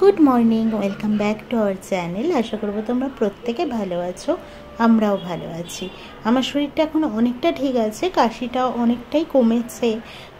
good morning welcome back to our channel আশা করবো তোমরা প্রত্যেকে ভালো আছো আমরাও ভালো আছি আমার শরীরটা এখন অনেকটা ঠিক আছে কাশিটাও অনেকটাই কমেছে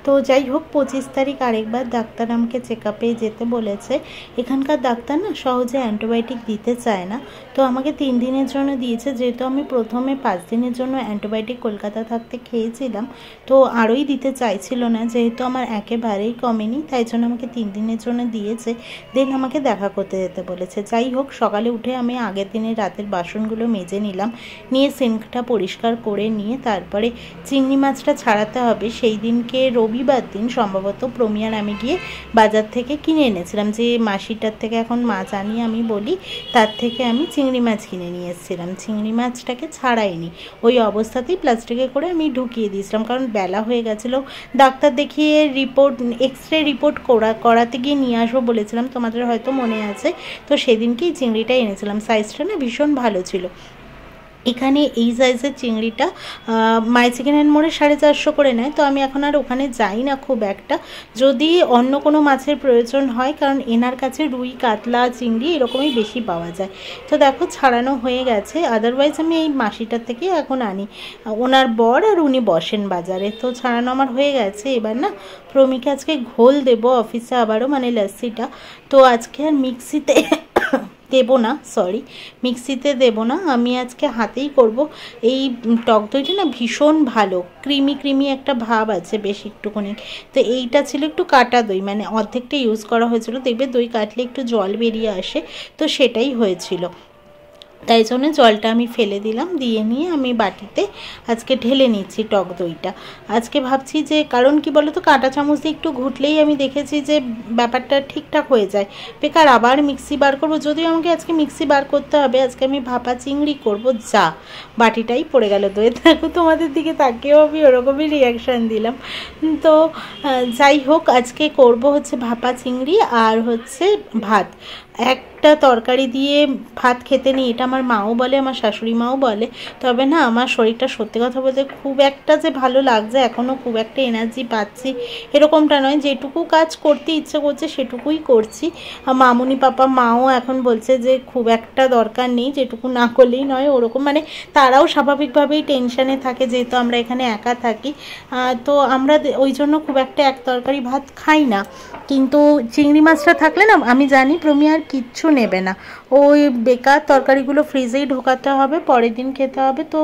তো যাই হোক পঁচিশ তারিখ আরেকবার ডাক্তার আমাকে চেক আপে যেতে বলেছে এখানকার ডাক্তার না সহজে অ্যান্টিবায়োটিক দিতে চায় না তো আমাকে তিন দিনের জন্য দিয়েছে যেহেতু আমি প্রথমে পাঁচ দিনের জন্য অ্যান্টিবায়োটিক কলকাতা থাকতে খেয়েছিলাম তো আরোই দিতে চাইছিল না যেহেতু আমার একেবারেই কমেনি তাই জন্য আমাকে তিন দিনের জন্য দিয়েছে দেন আমাকে দেখা করতে যেতে বলেছে যাই হোক সকালে উঠে আমি আগের দিনের রাতের বাসনগুলো মেজে নিলাম নিয়ে সিঙ্কটা পরিষ্কার করে নিয়ে তারপরে চিংড়ি মাছটা ছাড়াতে হবে সেই দিনকে রোব রবিবার দিন সম্ভবত প্রমিয়ার আমি গিয়ে বাজার থেকে কিনে এনেছিলাম যে মাসিটার থেকে এখন মাছ আনি আমি বলি তার থেকে আমি চিংড়ি মাছ কিনে নিয়ে এসেছিলাম চিংড়ি মাছটাকে ছাড়াইনি ওই অবস্থাতেই প্লাস্টিকে করে আমি ঢুকিয়ে দিয়েছিলাম কারণ বেলা হয়ে গেছিলো ডাক্তার দেখিয়ে রিপোর্ট এক্স রে রিপোর্ট করা করাতে গিয়ে নিয়ে আসবো বলেছিলাম তোমাদের হয়তো মনে আছে তো সেদিনকেই চিংড়িটা এনেছিলাম সাইজটা না ভীষণ ভালো ছিল এখানে এই সাইজের চিংড়িটা মাই চিকেন অ্যান্ড মোড়ে সাড়ে চারশো করে নেয় তো আমি এখন আর ওখানে যাই না খুব একটা যদি অন্য কোনো মাছের প্রয়োজন হয় কারণ এনার কাছে রুই কাতলা চিংড়ি এরকমই বেশি পাওয়া যায় তো দেখো ছাড়ানো হয়ে গেছে আদারওয়াইজ আমি এই মাসিটার থেকে এখন আনি ওনার বর আর উনি বসেন বাজারে তো ছাড়ানো আমার হয়ে গেছে এবার না প্রমিকে আজকে ঘোল দেব অফিসে আবারও মানে লাস্সিটা তো আজকে আর মিক্সিতে দেব না সরি মিক্সিতে দেব না আমি আজকে হাতেই করব এই টক দইটা না ভীষণ ভালো ক্রিমি ক্রিমি একটা ভাব আছে বেশ একটুখানি তো এইটা ছিল একটু কাটা দই মানে অর্ধেকটা ইউজ করা হয়েছিল দেখবে দই কাটলে একটু জল বেরিয়ে আসে তো সেটাই হয়েছিল তাই জন্য জলটা আমি ফেলে দিলাম দিয়ে নিয়ে আমি বাটিতে আজকে ঢেলে নিচ্ছি টক দইটা আজকে ভাবছি যে কারণ কি বলো তো কাঁটা চামচ দিয়ে একটু ঘুটলেই আমি দেখেছি যে ব্যাপারটা ঠিকঠাক হয়ে যায় বেকার আবার মিক্সি বার করবো যদিও আমাকে আজকে মিক্সি বার করতে হবে আজকে আমি ভাপা চিংড়ি করব যা বাটিটাই পড়ে গেল দই থাকো তোমাদের দিকে তাকেও আমি ওরকমই রিয়াকশান দিলাম তো যাই হোক আজকে করব হচ্ছে ভাপা চিংড়ি আর হচ্ছে ভাত একটা তরকারি দিয়ে ভাত খেতে নিই এটা আমার মাও বলে আমার শাশুড়ি মাও বলে তবে না আমার শরীরটা সত্যি কথা বলতে খুব একটা যে ভালো লাগছে এখনও খুব একটা এনার্জি পাচ্ছি এরকমটা নয় যেটুকু কাজ করতে ইচ্ছে করছে সেটুকুই করছি মামুনি পাপা মাও এখন বলছে যে খুব একটা দরকার নেই যেটুকু না করলেই নয় ওরকম মানে তারাও স্বাভাবিকভাবেই টেনশানে থাকে যেহেতু আমরা এখানে একা থাকি তো আমরা ওই জন্য খুব একটা এক তরকারি ভাত খাই না কিন্তু চিংড়ি মাছটা থাকলে না আমি জানি প্রমি আর কিচ্ছু নেবে না ওই বেকার তরকারিগুলো ফ্রিজেই ঢোকাতে হবে পরের দিন খেতে হবে তো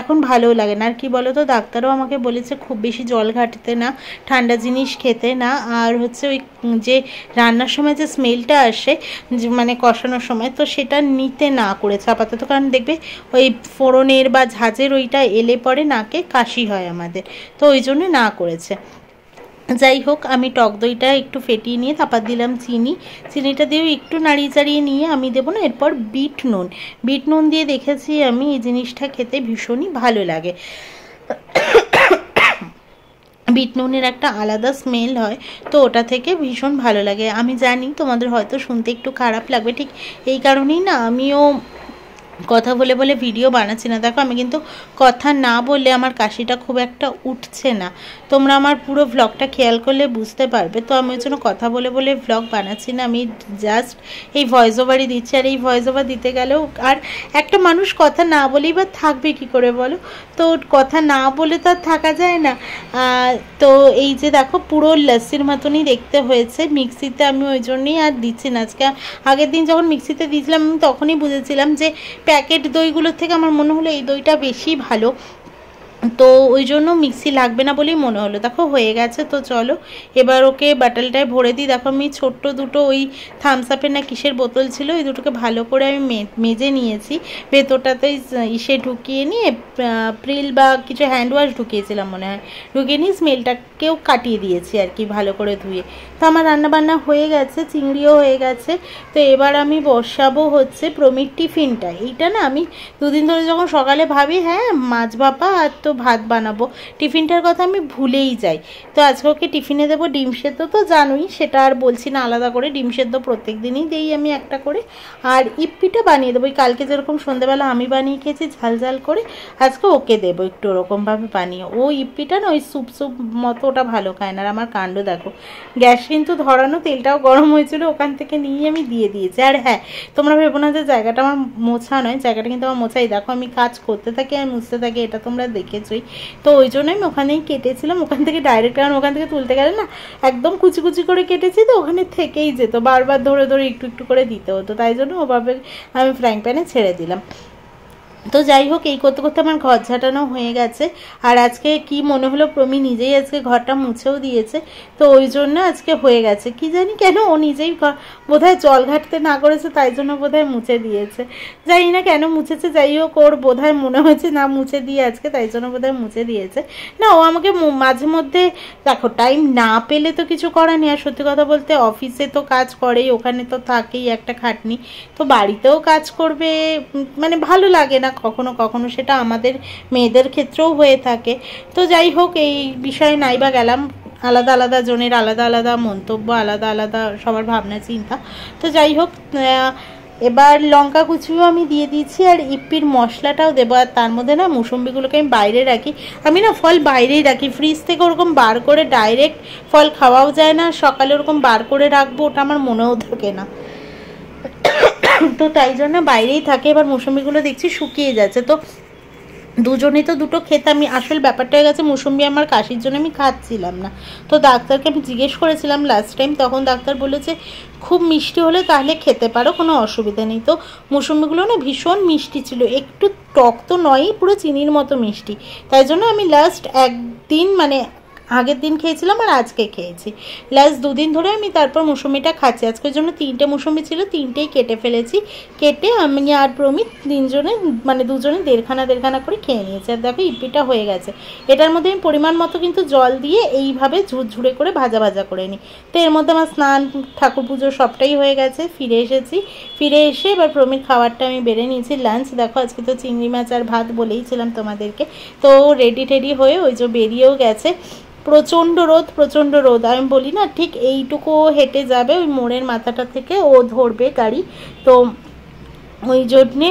এখন ভালো লাগে না আর কি বলো তো ডাক্তারও আমাকে বলেছে খুব বেশি জল ঘাটতে না ঠান্ডা জিনিস খেতে না আর হচ্ছে ওই যে রান্নার সময় যে স্মেলটা আসে মানে কষানোর সময় তো সেটা নিতে না করেছে আপাতত কারণ দেখবে ওই ফোড়নের বা ঝাঁজের ওইটা এলে পরে নাকে কাশি হয় আমাদের তো ওই জন্য না করেছে যাই হোক আমি টক দইটা একটু ফেটিয়ে নিয়ে তারপর দিলাম চিনি চিনিটা দিয়েও একটু নাড়িয়ে চাড়িয়ে নিয়ে আমি দেবো না এরপর বিট নুন বিট নুন দিয়ে দেখেছি আমি এই জিনিসটা খেতে ভীষণই ভালো লাগে বিট নুনের একটা আলাদা স্মেল হয় তো ওটা থেকে ভীষণ ভালো লাগে আমি জানি তোমাদের হয়তো শুনতে একটু খারাপ লাগবে ঠিক এই কারণেই না আমিও কথা বলে বলে ভিডিও বানাচ্ছি না দেখো আমি কিন্তু কথা না বলে আমার কাশিটা খুব একটা উঠছে না তোমরা আমার পুরো ভ্লগটা খেয়াল করলে বুঝতে পারবে তো আমি ওই জন্য কথা বলে বলে ভ্লগ বানাচ্ছি না আমি জাস্ট এই ভয়েস ওভারই দিচ্ছি আর এই ভয়েস ওভার দিতে গেলেও আর একটা মানুষ কথা না বলেই বা থাকবে কি করে বলো তো কথা না বলে তো আর থাকা যায় না তো এই যে দেখো পুরো লস্যির মতনই দেখতে হয়েছে মিক্সিতে আমি ওই জন্যই আর দিচ্ছি না আজকে আগের দিন যখন মিক্সিতে দিয়েছিলাম আমি তখনই বুঝেছিলাম যে প্যাকেট দইগুলোর থেকে আমার মনে হলো এই দইটা বেশি ভালো তো ওই জন্য মিক্সি লাগবে না বলেই মনে হলো দেখো হয়ে গেছে তো চলো এবার ওকে বাটালটায় ভরে দিই দেখো আমি ছোট্ট দুটো ওই থামস আপের না কিসের বোতল ছিল ওই দুটোকে ভালো করে আমি মেজে নিয়েছি ভেতরটাতে ইসে ঢুকিয়ে নিয়ে প্রিল বা কিছু হ্যান্ড ওয়াশ ঢুকিয়েছিলাম মনে হয় ঢুকিয়ে নিয়ে স্মেলটাকেও কাটিয়ে দিয়েছি আর কি ভালো করে ধুয়ে তো আমার রান্নাবান্না হয়ে গেছে চিংড়িও হয়ে গেছে তো এবার আমি বসাবো হচ্ছে প্রমিট টিফিনটা এইটা না আমি দুদিন ধরে যখন সকালে ভাবি হ্যাঁ মাছ ভাপা আর তো ভাত বানাবো টিফিনটার কথা আমি ভুলেই যাই তো আজকে ওকে টিফিনে দেবো ডিম সেদ্ধ তো জানোই সেটা আর বলছি না আলাদা করে ডিম সেদ্ধ প্রত্যেক দিনই দেই আমি একটা করে আর ইপ্পিটা বানিয়ে দেবো ওই কালকে যেরকম সন্ধ্যাবেলা আমি বানিয়ে খেয়েছি ঝাল ঝাল করে আজকে ওকে দেবো একটু ওরকমভাবে বানিয়ে ও ইপ্পিটা না ওই স্যুপ স্যুপ মতো ওটা ভালো খায় না আর আমার কাণ্ড দেখো গ্যাস কিন্তু ধরানো তেলটাও গরম হয়েছিল ওখান থেকে নিয়ে আমি দিয়ে দিয়েছি আর হ্যাঁ তোমরা ভেবো না যে জায়গাটা আমার মোছা নয় জায়গাটা কিন্তু আমার মোছাই দেখো আমি কাজ করতে থাকি আর মুছতে থাকি এটা তোমরা দেখে কিছুই তো ওই জন্য আমি ওখানেই কেটেছিলাম ওখান থেকে ডাইরেক্ট কারণ ওখান থেকে তুলতে গেলে না একদম কুচি কুচি করে কেটেছি তো ওখানে থেকেই যেত বারবার ধরে ধরে একটু একটু করে দিতে হতো তাই জন্য ওভাবে আমি ফ্রাইং প্যানে ছেড়ে দিলাম তো যাই হোক এই করতে করতে আমার ঘর ঝাঁটানো হয়ে গেছে আর আজকে কি মনে হলো প্রমি নিজেই আজকে ঘরটা মুছেও দিয়েছে তো ওই জন্য আজকে হয়ে গেছে কি জানি কেন ও নিজেই বোধ হয় জল ঘাটতে না করেছে তাই জন্য বোধহয় মুছে দিয়েছে জানি না কেন মুছেছে যাই হোক ওর বোধহয় মনে হয়েছে না মুছে দিয়ে আজকে তাই জন্য বোধহয় মুছে দিয়েছে না ও আমাকে মাঝে মধ্যে দেখো টাইম না পেলে তো কিছু করার নেই আর সত্যি কথা বলতে অফিসে তো কাজ করেই ওখানে তো থাকেই একটা খাটনি তো বাড়িতেও কাজ করবে মানে ভালো লাগে না কখনো কখনো সেটা আমাদের মেয়েদের ক্ষেত্রেও হয়ে থাকে তো যাই হোক এই বিষয়ে নাইবা গেলাম আলাদা আলাদা জনের আলাদা আলাদা মন্তব্য আলাদা আলাদা সবার ভাবনা চিন্তা তো যাই হোক এবার লঙ্কা কুচিও আমি দিয়ে দিয়েছি আর ইপির মশলাটাও দেবো আর তার মধ্যে না মুসম্বিগুলোকে আমি বাইরে রাখি আমি না ফল বাইরেই রাখি ফ্রিজ থেকে ওরকম বার করে ডাইরেক্ট ফল খাওয়াও যায় না সকালে ওরকম বার করে রাখবো ওটা আমার মনেও থাকে না তো তাই জন্য বাইরেই থাকে এবার মৌসুমিগুলো দেখছি শুকিয়ে যাচ্ছে তো দুজনে তো দুটো খেতে আমি আসল ব্যাপারটা হয়ে গেছে মুসম্বি আমার কাশির জন্য আমি খাচ্ছিলাম না তো ডাক্তারকে আমি জিজ্ঞেস করেছিলাম লাস্ট টাইম তখন ডাক্তার বলেছে খুব মিষ্টি হলে তাহলে খেতে পারো কোনো অসুবিধা নেই তো মুসম্বিগুলো না ভীষণ মিষ্টি ছিল একটু টক তো নয়ই পুরো চিনির মতো মিষ্টি তাই জন্য আমি লাস্ট একদিন মানে আগের দিন খেয়েছিলাম আর আজকে খেয়েছি লাস্ট দুদিন ধরে আমি তারপর মৌসুমিটা খাচ্ছি আজকের জন্য তিনটে মৌসুমি ছিল তিনটেই কেটে ফেলেছি কেটে আমি আর প্রমিত তিনজনে মানে দুজনে দেড়খানা দেড়খানা করে খেয়ে নিয়েছি আর দেখো ইপিটা হয়ে গেছে এটার মধ্যে আমি পরিমাণ মতো কিন্তু জল দিয়ে এইভাবে ঝুরঝুরে করে ভাজা ভাজা করে নিই তো এর মধ্যে আমার স্নান ঠাকুর পুজো সবটাই হয়ে গেছে ফিরে এসেছি ফিরে এসে এবার প্রমির খাবারটা আমি বেড়ে নিয়েছি লাঞ্চ দেখো আজকে তো চিংড়ি মাছ আর ভাত বলেইছিলাম তোমাদেরকে তো রেডি টেডি হয়ে ওই যে বেরিয়েও গেছে প্রচণ্ড রোদ প্রচণ্ড রোদ আমি বলি না ঠিক এইটুকু হেঁটে যাবে ওই মোড়ের মাথাটা থেকে ও ধরবে গাড়ি তো ওই জন্যে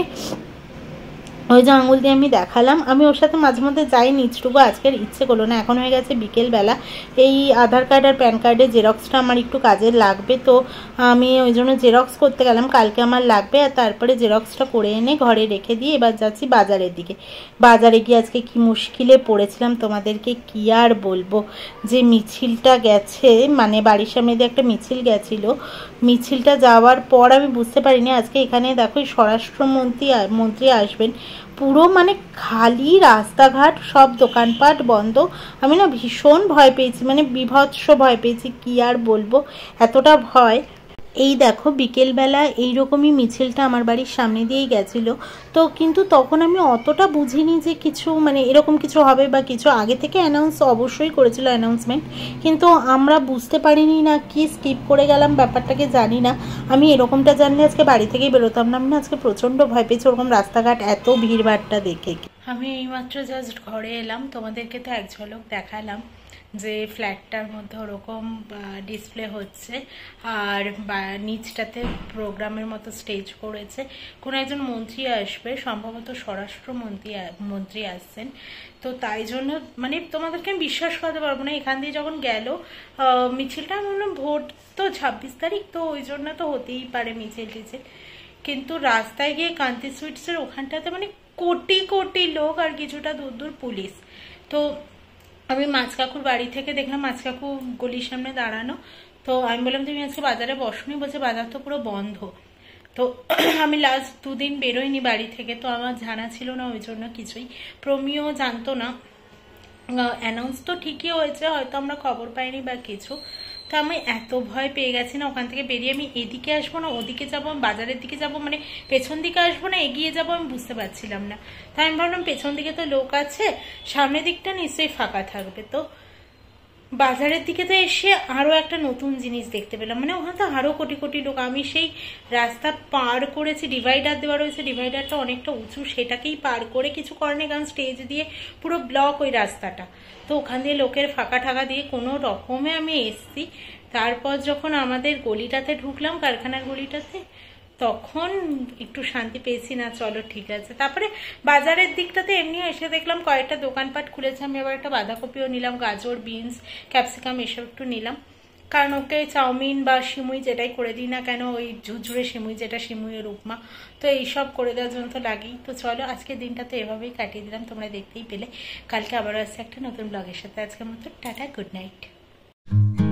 ওই যে আঙুল দিয়ে আমি দেখালাম আমি ওর সাথে মাঝে মধ্যে যাই নিচটুকু আজকের ইচ্ছে করলো না এখন হয়ে গেছে বিকেলবেলা এই আধার কার্ড আর প্যান কার্ডের জেরক্সটা আমার একটু কাজে লাগবে তো আমি ওই জন্য জেরক্স করতে গেলাম কালকে আমার লাগবে আর তারপরে জেরক্সটা করে এনে ঘরে রেখে দিয়ে এবার যাচ্ছি বাজারের দিকে বাজারে গিয়ে আজকে কি মুশকিলে পড়েছিলাম তোমাদেরকে কি আর বলবো যে মিছিলটা গেছে মানে বাড়ির সামনে দিয়ে একটা মিছিল গেছিলো মিছিলটা যাওয়ার পর আমি বুঝতে পারিনি আজকে এখানে দেখো স্বরাষ্ট্রমন্ত্রী মন্ত্রী আসবেন পুরো মানে খালি রাস্তাঘাট সব দোকানপাট বন্ধ আমি না ভীষণ ভয় পেয়েছি মানে বিভৎস ভয় পেয়েছি কি আর বলবো এতটা ভয় এই দেখো বিকেলবেলা এইরকমই মিছিলটা আমার বাড়ির সামনে দিয়েই গেছিল তো কিন্তু তখন আমি অতটা বুঝিনি যে কিছু মানে এরকম কিছু হবে বা কিছু আগে থেকে অ্যানাউন্স অবশ্যই করেছিল অ্যানাউন্সমেন্ট কিন্তু আমরা বুঝতে পারিনি না কি স্কিপ করে গেলাম ব্যাপারটাকে জানি না আমি এরকমটা জানলে আজকে বাড়ি থেকেই বেরোতাম না আমি আজকে প্রচণ্ড ভয় পেয়েছি ওরকম রাস্তাঘাট এত ভিড়ভাড়টা দেখে আমি এইমাত্র জাস্ট ঘরে এলাম তোমাদেরকে তো এক ঝলক দেখালাম যে ফ্ল্যাটটার মধ্যে ওরকম ডিসপ্লে হচ্ছে আর নিচটাতে প্রোগ্রামের মতো স্টেজ করেছে কোনো একজন মন্ত্রী আসবে সম্ভবত স্বরাষ্ট্রমন্ত্রী মন্ত্রী আসছেন তো তাই জন্য মানে তোমাদেরকে আমি বিশ্বাস করতে পারবো না এখান দিয়ে যখন গেল মিছিলটা আমি ভোট তো ছাব্বিশ তারিখ তো ওই জন্য তো হতেই পারে মিছিল টিছিল কিন্তু রাস্তায় গিয়ে কান্তি সুইটসের ওখানটাতে মানে কোটি কোটি লোক আর কিছুটা দূর দূর পুলিশ তো আমি মাছ কাকুর বাড়ি থেকে দেখলাম মাছ কাকু গলির সামনে দাঁড়ানো তো আমি বললাম তুমি আজকে বাজারে বসনি বলছে বাজার তো পুরো বন্ধ তো আমি লাস্ট দুদিন বেরোইনি বাড়ি থেকে তো আমার জানা ছিল না ওই জন্য কিছুই প্রমিও জানতো না অ্যানাউন্স তো ঠিকই হয়েছে হয়তো আমরা খবর পাইনি বা কিছু তা আমি এত ভয় পেয়ে গেছি না ওখান থেকে বেরিয়ে আমি এদিকে আসবো না ওদিকে যাবো বাজারের দিকে যাব মানে পেছন দিকে আসবো না এগিয়ে যাবো আমি বুঝতে পারছিলাম না তাই আমি ভাবলাম পেছন দিকে তো লোক আছে সামনের দিকটা নিশ্চয়ই ফাঁকা থাকবে তো বাজারের দিকে তো এসে আরও একটা নতুন জিনিস দেখতে পেলাম মানে ওখানে তো আরও কোটি কোটি লোক আমি সেই রাস্তা পার করেছি ডিভাইডার দেওয়া রয়েছে ডিভাইডারটা অনেকটা উঁচু সেটাকেই পার করে কিছু করেনি কারণ স্টেজ দিয়ে পুরো ব্লক ওই রাস্তাটা তো ওখান দিয়ে লোকের ফাঁকা ঠাকা দিয়ে কোনো রকমে আমি এসছি তারপর যখন আমাদের গলিটাতে ঢুকলাম কারখানার গলিটাতে তখন একটু শান্তি পেয়েছি না চলো ঠিক আছে তারপরে বাজারের দিকটাতে এমনি এসে দেখলাম কয়েকটা দোকানপাট খুলেছে আমি আবার একটা বাঁধাকপিও নিলাম গাজর বিনস ক্যাপসিকাম এসব একটু নিলাম কারণ ওকে চাউমিন বা সিমুই যেটাই করে দিই না কেন ওই ঝুঝুড়ে সিমুই যেটা সিমুইয়ের উপমা তো এইসব করে দেওয়ার জন্য তো লাগেই তো চলো আজকে দিনটা তো এভাবেই কাটিয়ে দিলাম তোমরা দেখতেই পেলে কালকে আবারও আসছে একটা নতুন ব্লগের সাথে আজকের মতো টাটা গুড নাইট